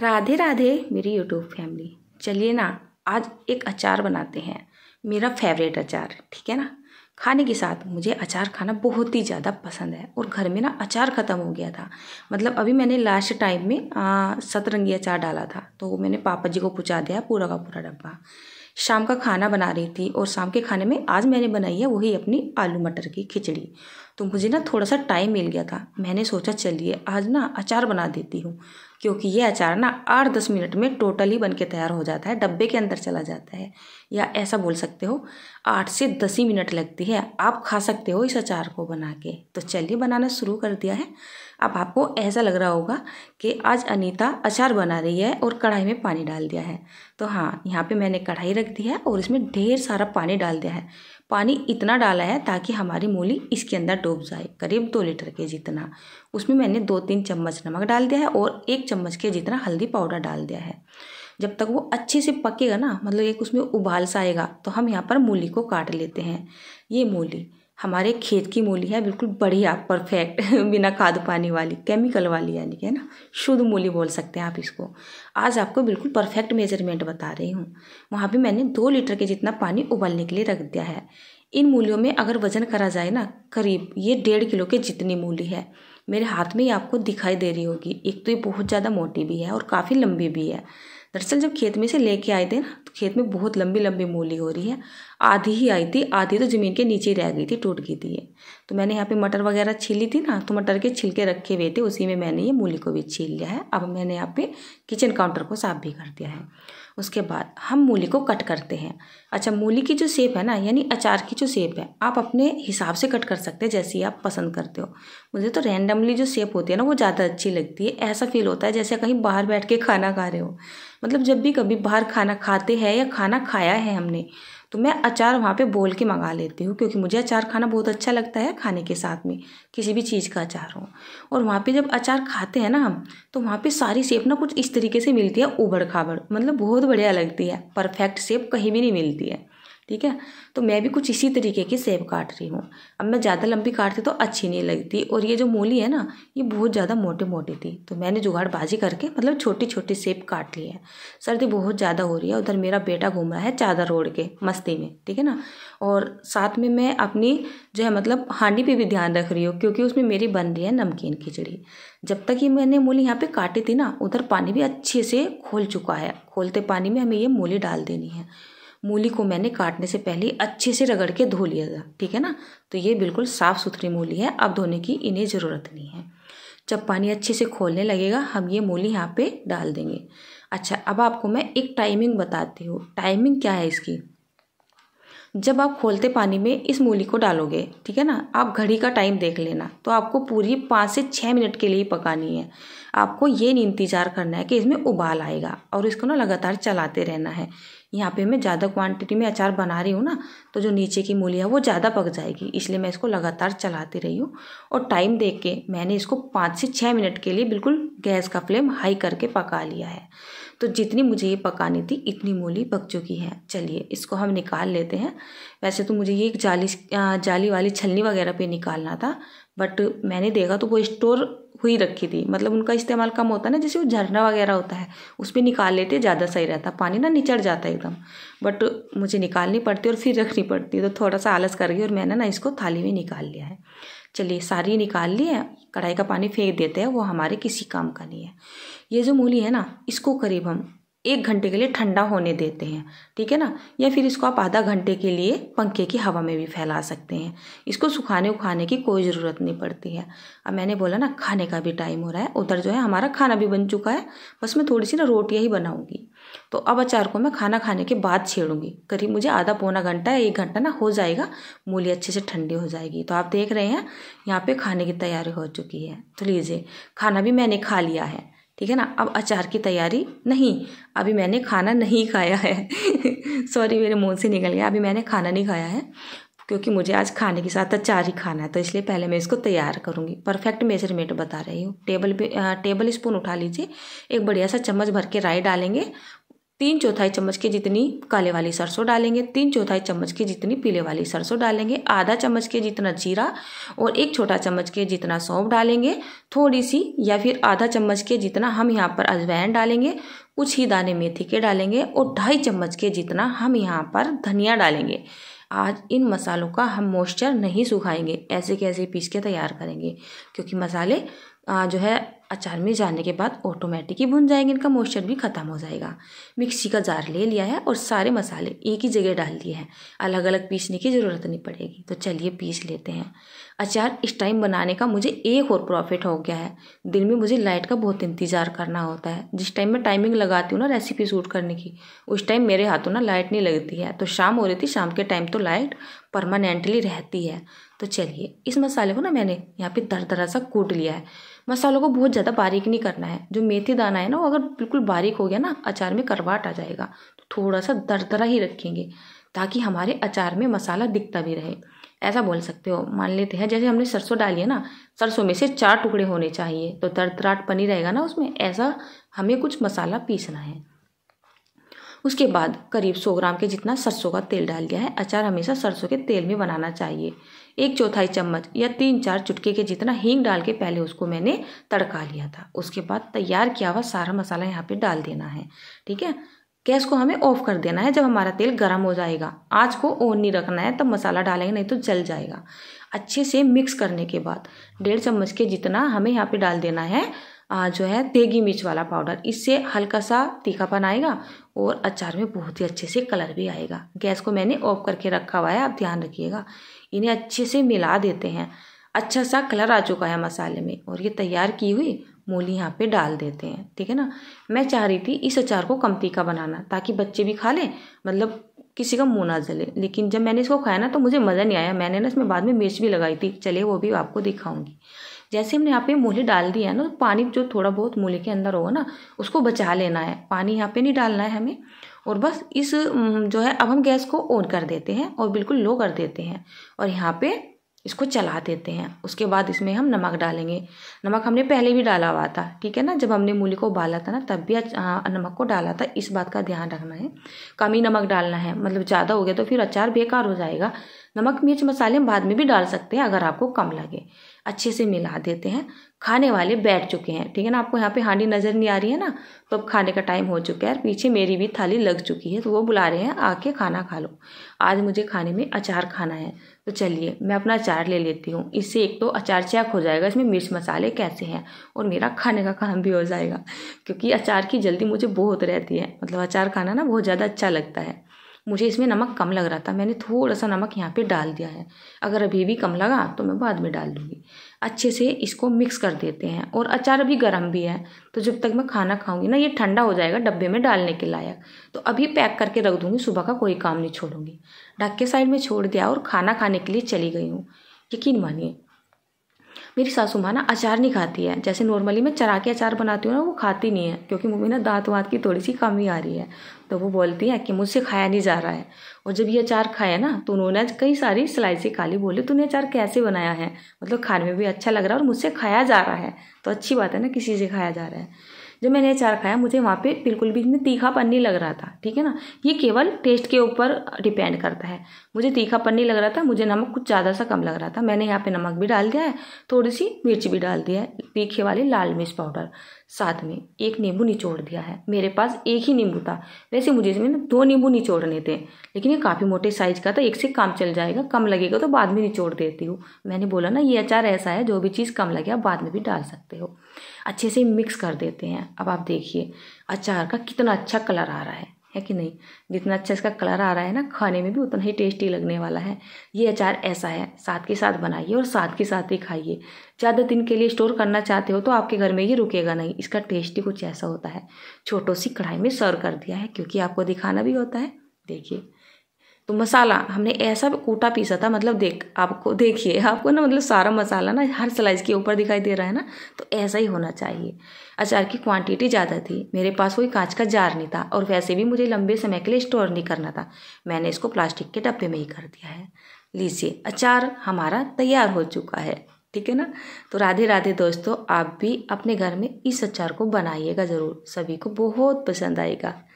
राधे राधे मेरी YouTube family चलिए ना आज एक अचार बनाते हैं मेरा फेवरेट अचार ठीक है ना खाने के साथ मुझे अचार खाना बहुत ही ज़्यादा पसंद है और घर में ना अचार ख़त्म हो गया था मतलब अभी मैंने लास्ट टाइम में सतरंगी अचार डाला था तो मैंने पापा जी को पूछा दिया पूरा का पूरा डब्बा शाम का खाना बना रही थी और शाम के खाने में आज मैंने बनाई है वही अपनी आलू मटर की खिचड़ी तो मुझे ना थोड़ा सा टाइम मिल गया था मैंने सोचा चलिए आज ना अचार बना देती हूँ क्योंकि ये अचार ना आठ दस मिनट में टोटली बन के तैयार हो जाता है डब्बे के अंदर चला जाता है या ऐसा बोल सकते हो आठ से दस ही मिनट लगती है आप खा सकते हो इस अचार को बना के तो चलिए बनाना शुरू कर दिया है अब आपको ऐसा लग रहा होगा कि आज अनीता अचार बना रही है और कढ़ाई में पानी डाल दिया है तो हाँ यहाँ पे मैंने कढ़ाई रख दी है और इसमें ढेर सारा पानी डाल दिया है पानी इतना डाला है ताकि हमारी मूली इसके अंदर डूब जाए करीब दो लीटर के जितना उसमें मैंने दो तीन चम्मच नमक डाल दिया है और एक चम्मच के जितना हल्दी पाउडर डाल दिया है जब तक वो अच्छे से पकेगा ना मतलब एक उसमें उबाल सा आएगा तो हम यहाँ पर मूली को काट लेते हैं ये मूली हमारे खेत की मूली है बिल्कुल बढ़िया परफेक्ट बिना खाद पानी वाली केमिकल वाली यानी कि है ना शुद्ध मूली बोल सकते हैं आप इसको आज आपको बिल्कुल परफेक्ट मेजरमेंट बता रही हूँ वहाँ भी मैंने दो लीटर के जितना पानी उबलने के लिए रख दिया है इन मूलियों में अगर वजन करा जाए ना करीब ये डेढ़ किलो के जितनी मूली है मेरे हाथ में ही आपको दिखाई दे रही होगी एक तो ये बहुत ज़्यादा मोटी भी है और काफ़ी लंबी भी है दरअसल जब खेत में से लेके आए थे ना तो खेत में बहुत लंबी लंबी मूली हो रही है आधी ही आई थी आधी तो ज़मीन के नीचे रह गई थी टूट गई थी ये तो मैंने यहाँ पे मटर वगैरह छीली थी ना तो मटर के छिलके रखे हुए थे उसी में मैंने ये मूली को भी छील लिया है अब मैंने यहाँ पे किचन काउंटर को साफ भी कर दिया है उसके बाद हम मूली को कट करते हैं अच्छा मूली की जो सेप है ना यानी अचार की जो सेप है आप अपने हिसाब से कट कर सकते हैं जैसे आप पसंद करते हो मुझे तो रैंडमली जो सेप होती है ना वो ज़्यादा अच्छी लगती है ऐसा फील होता है जैसे कहीं बाहर बैठ के खाना खा रहे हो मतलब जब भी कभी बाहर खाना खाते हैं या खाना खाया है हमने तो मैं अचार वहाँ पे बोल के मंगा लेती हूँ क्योंकि मुझे अचार खाना बहुत अच्छा लगता है खाने के साथ में किसी भी चीज़ का अचार हो और वहाँ पे जब अचार खाते हैं ना हम तो वहाँ पे सारी शेप ना कुछ इस तरीके से मिलती है उबड़ खाबड़ मतलब बहुत बढ़िया लगती है परफेक्ट शेप कहीं भी नहीं मिलती है ठीक है तो मैं भी कुछ इसी तरीके की सेब काट रही हूँ अब मैं ज़्यादा लंबी काटती तो अच्छी नहीं लगती और ये जो मूली है ना ये बहुत ज़्यादा मोटे मोटी थी तो मैंने जुगाड़बाजी करके मतलब छोटी छोटी सेब काट ली है सर्दी बहुत ज़्यादा हो रही है उधर मेरा बेटा घूम रहा है चादर ओढ़ के मस्ती में ठीक है ना और साथ में मैं अपनी जो है मतलब हांडी पर भी ध्यान रख रही हूँ क्योंकि उसमें मेरी बन रही है नमकीन खिचड़ी जब तक ये मैंने मूली यहाँ पर काटी थी ना उधर पानी भी अच्छे से खोल चुका है खोलते पानी में हमें ये मूली डाल देनी है मूली को मैंने काटने से पहले अच्छे से रगड़ के धो लिया था ठीक है ना तो ये बिल्कुल साफ़ सुथरी मूली है अब धोने की इन्हें ज़रूरत नहीं है जब पानी अच्छे से खोलने लगेगा हम ये मूली यहाँ पे डाल देंगे अच्छा अब आपको मैं एक टाइमिंग बताती हूँ टाइमिंग क्या है इसकी जब आप खोलते पानी में इस मूली को डालोगे ठीक है ना आप घड़ी का टाइम देख लेना तो आपको पूरी पाँच से छः मिनट के लिए पकानी है आपको ये नहीं इंतज़ार करना है कि इसमें उबाल आएगा और इसको ना लगातार चलाते रहना है यहाँ पे मैं ज़्यादा क्वांटिटी में अचार बना रही हूँ ना तो जो नीचे की मूली है वो ज़्यादा पक जाएगी इसलिए मैं इसको लगातार चलाती रही हूँ और टाइम देख के मैंने इसको पाँच से छः मिनट के लिए बिल्कुल गैस का फ्लेम हाई करके पका लिया है तो जितनी मुझे ये पकानी थी इतनी मूली पक चुकी है चलिए इसको हम निकाल लेते हैं वैसे तो मुझे ये एक जाली जाली वाली छलनी वगैरह पे निकालना था बट मैंने देखा तो वो स्टोर हुई रखी थी मतलब उनका इस्तेमाल कम होता है ना जैसे वो झरना वगैरह होता है उसमें निकाल लेते ज़्यादा सही रहता पानी ना निचड़ जाता एकदम बट मुझे निकालनी पड़ती और फिर रखनी पड़ती तो थोड़ा सा आलस कर गई और मैंने ना इसको थाली में निकाल लिया है चलिए सारी निकाल लिए कढ़ाई का पानी फेंक देते हैं वो हमारे किसी काम का नहीं है ये जो मूली है ना इसको करीब हम एक घंटे के लिए ठंडा होने देते हैं ठीक है ना या फिर इसको आप आधा घंटे के लिए पंखे की हवा में भी फैला सकते हैं इसको सुखाने उखाने की कोई ज़रूरत नहीं पड़ती है अब मैंने बोला ना खाने का भी टाइम हो रहा है उधर जो है हमारा खाना भी बन चुका है बस मैं थोड़ी सी ना रोटियाँ ही बनाऊँगी तो अब अचार को मैं खाना खाने के बाद छेड़ूंगी करीब मुझे आधा पौना घंटा या एक घंटा ना हो जाएगा मूली अच्छे से ठंडी हो जाएगी तो आप देख रहे हैं यहाँ पर खाने की तैयारी हो चुकी है तो लीजिए खाना भी मैंने खा लिया है ठीक है ना अब अचार की तैयारी नहीं अभी मैंने खाना नहीं खाया है सॉरी मेरे मुंह से निकल गया अभी मैंने खाना नहीं खाया है क्योंकि मुझे आज खाने के साथ अचार ही खाना है तो इसलिए पहले मैं इसको तैयार करूँगी परफेक्ट मेजरमेंट बता रही हूँ टेबल पे टेबल स्पून उठा लीजिए एक बढ़िया सा चम्मच भर के राई डालेंगे तीन चौथाई चम्मच की जितनी काले वाली सरसों डालेंगे तीन चौथाई चम्मच की जितनी पीले वाली सरसों डालेंगे आधा चम्मच के जितना जीरा और एक छोटा चम्मच के जितना सौंफ डालेंगे थोड़ी सी या फिर आधा चम्मच के जितना हम यहाँ पर अजवाइन डालेंगे कुछ ही दाने मेथी के डालेंगे और ढाई चम्मच के जितना हम यहाँ पर धनिया डालेंगे आज इन मसालों का हम मॉइस्चर नहीं सुखाएंगे ऐसे कैसे पीस के तैयार करेंगे क्योंकि मसाले जो है अचार में जाने के बाद ऑटोमेटिक ही भुन जाएंगे इनका मॉइस्चर भी ख़त्म हो जाएगा मिक्सी का जार ले लिया है और सारे मसाले एक ही जगह डाल दिए हैं अलग अलग पीसने की ज़रूरत नहीं पड़ेगी तो चलिए पीस लेते हैं अचार इस टाइम बनाने का मुझे एक और प्रॉफिट हो गया है दिन में मुझे लाइट का बहुत इंतज़ार करना होता है जिस टाइम मैं टाइमिंग लगाती हूँ ना रेसिपी सूट करने की उस टाइम मेरे हाथों ना लाइट नहीं लगती है तो शाम हो रही थी शाम के टाइम तो लाइट परमानेंटली रहती है तो चलिए इस मसाले को ना मैंने यहाँ पे दर दरा सा कूट लिया है मसालों को बहुत ज़्यादा बारीक नहीं करना है जो मेथी दाना है ना वो अगर बिल्कुल बारीक हो गया ना अचार में करवाट आ जाएगा तो थोड़ा सा दर दरा ही रखेंगे ताकि हमारे अचार में मसाला दिखता भी रहे ऐसा बोल सकते हो मान लेते हैं जैसे हमने सरसों डाली है ना सरसों में से चार टुकड़े होने चाहिए तो तरतराट पनी रहेगा ना उसमें ऐसा हमें कुछ मसाला पीसना है उसके बाद करीब 100 ग्राम के जितना सरसों का तेल डाल दिया है अचार हमेशा सरसों के तेल में बनाना चाहिए एक चौथाई चम्मच या तीन चार चुटके के जितना हींग डाल के पहले उसको मैंने तड़का लिया था उसके बाद तैयार किया हुआ सारा मसाला यहाँ पे डाल देना है ठीक है गैस को हमें ऑफ कर देना है जब हमारा तेल गर्म हो जाएगा आज को ऑन नहीं रखना है तब मसाला डालेंगे नहीं तो जल जाएगा अच्छे से मिक्स करने के बाद डेढ़ चम्मच के जितना हमें यहाँ पे डाल देना है जो है तेगी मिर्च वाला पाउडर इससे हल्का सा तीखापन आएगा और अचार में बहुत ही अच्छे से कलर भी आएगा गैस को मैंने ऑफ करके रखा हुआ है आप ध्यान रखिएगा इन्हें अच्छे से मिला देते हैं अच्छा सा कलर आ चुका है मसाले में और ये तैयार की हुई मूली यहाँ पे डाल देते हैं ठीक है ना मैं चाह रही थी इस अचार को कम तीखा बनाना ताकि बच्चे भी खा लें मतलब किसी का मुँह ना जले लेकिन जब मैंने इसको खाया ना तो मुझे मज़ा नहीं आया मैंने ना इसमें बाद में मिर्च भी लगाई थी चले वो भी आपको दिखाऊंगी जैसे हमने यहाँ पे मूली डाल दिया है ना पानी जो थोड़ा बहुत मूली के अंदर होगा ना उसको बचा लेना है पानी यहाँ पे नहीं डालना है हमें और बस इस जो है अब हम गैस को ऑन कर देते हैं और बिल्कुल लो कर देते हैं और यहाँ पे इसको चला देते हैं उसके बाद इसमें हम नमक डालेंगे नमक हमने पहले भी डाला हुआ था ठीक है ना जब हमने मूली को उबाला था ना तब भी हाँ, नमक को डाला था इस बात का ध्यान रखना है कम ही नमक डालना है मतलब ज़्यादा हो गया तो फिर अचार बेकार हो जाएगा नमक मिर्च मसाले हम बाद में भी डाल सकते हैं अगर आपको कम लगे अच्छे से मिला देते हैं खाने वाले बैठ चुके हैं ठीक है ना आपको यहाँ पे हांडी नज़र नहीं आ रही है ना तो अब खाने का टाइम हो चुका है और पीछे मेरी भी थाली लग चुकी है तो वो बुला रहे हैं आके खाना खा लो आज मुझे खाने में अचार खाना है तो चलिए मैं अपना अचार ले लेती हूँ इससे एक तो अचार चेक हो जाएगा इसमें मिर्च मसाले कैसे हैं और मेरा खाने का काम भी हो जाएगा क्योंकि अचार की जल्दी मुझे बहुत रहती है मतलब अचार खाना ना बहुत ज़्यादा अच्छा लगता है मुझे इसमें नमक कम लग रहा था मैंने थोड़ा सा नमक यहाँ पे डाल दिया है अगर अभी भी कम लगा तो मैं बाद में डाल दूँगी अच्छे से इसको मिक्स कर देते हैं और अचार अभी गर्म भी है तो जब तक मैं खाना खाऊंगी ना ये ठंडा हो जाएगा डब्बे में डालने के लायक तो अभी पैक करके रख दूँगी सुबह का कोई काम नहीं छोड़ूंगी ढक के साइड में छोड़ दिया और खाना खाने के लिए चली गई हूँ यकीन मानिए मेरी सासू माँ ना अचार नहीं खाती है जैसे नॉर्मली मैं चरा के अचार बनाती हूँ ना वो खाती नहीं है क्योंकि मम्मी ना दांत वाँत की थोड़ी सी कमी आ रही है तो वो बोलती है कि मुझसे खाया नहीं जा रहा है और जब ये अचार खाया ना तो उन्होंने कई सारी सिलाइसी खाली बोली तूने अचार कैसे बनाया है मतलब खाने में भी अच्छा लग रहा है और मुझसे खाया जा रहा है तो अच्छी बात है ना किसी से खाया जा रहा है जब मैंने अचार खाया मुझे वहाँ पे बिल्कुल भी तीखा तीखापन नहीं लग रहा था ठीक है ना ये केवल टेस्ट के ऊपर डिपेंड करता है मुझे तीखापन नहीं लग रहा था मुझे नमक कुछ ज़्यादा सा कम लग रहा था मैंने यहाँ पे नमक भी डाल दिया है थोड़ी सी मिर्च भी डाल दिया है तीखे वाली लाल मिर्च पाउडर साथ में एक नींबू निचोड़ दिया है मेरे पास एक ही नींबू था वैसे मुझे इसमें ना दो नींबू निचोड़ने थे लेकिन ये काफ़ी मोटे साइज़ का था एक से काम चल जाएगा कम लगेगा तो बाद में निचोड़ देती हूँ मैंने बोला ना ये अचार ऐसा है जो भी चीज़ कम लगे आप बाद में भी डाल सकते हो अच्छे से मिक्स कर देते हैं अब आप देखिए अचार का कितना अच्छा कलर आ रहा है है कि नहीं जितना अच्छा इसका कलर आ रहा है ना खाने में भी उतना ही टेस्टी लगने वाला है ये अचार ऐसा है साथ के साथ बनाइए और साथ के साथ ही खाइए ज़्यादा दिन के लिए स्टोर करना चाहते हो तो आपके घर में ये रुकेगा नहीं इसका टेस्ट ही कुछ ऐसा होता है छोटो सी कढ़ाई में सर्व कर दिया है क्योंकि आपको दिखाना भी होता है देखिए तो मसाला हमने ऐसा कोटा पीसा था मतलब देख आपको देखिए आपको ना मतलब सारा मसाला ना हर स्लाइस के ऊपर दिखाई दे रहा है ना तो ऐसा ही होना चाहिए अचार की क्वांटिटी ज़्यादा थी मेरे पास कोई कांच का जार नहीं था और वैसे भी मुझे लंबे समय के लिए स्टोर नहीं करना था मैंने इसको प्लास्टिक के डब्बे में ही कर दिया है लीजिए अचार हमारा तैयार हो चुका है ठीक है ना तो राधे राधे दोस्तों आप भी अपने घर में इस अचार को बनाइएगा ज़रूर सभी को बहुत पसंद आएगा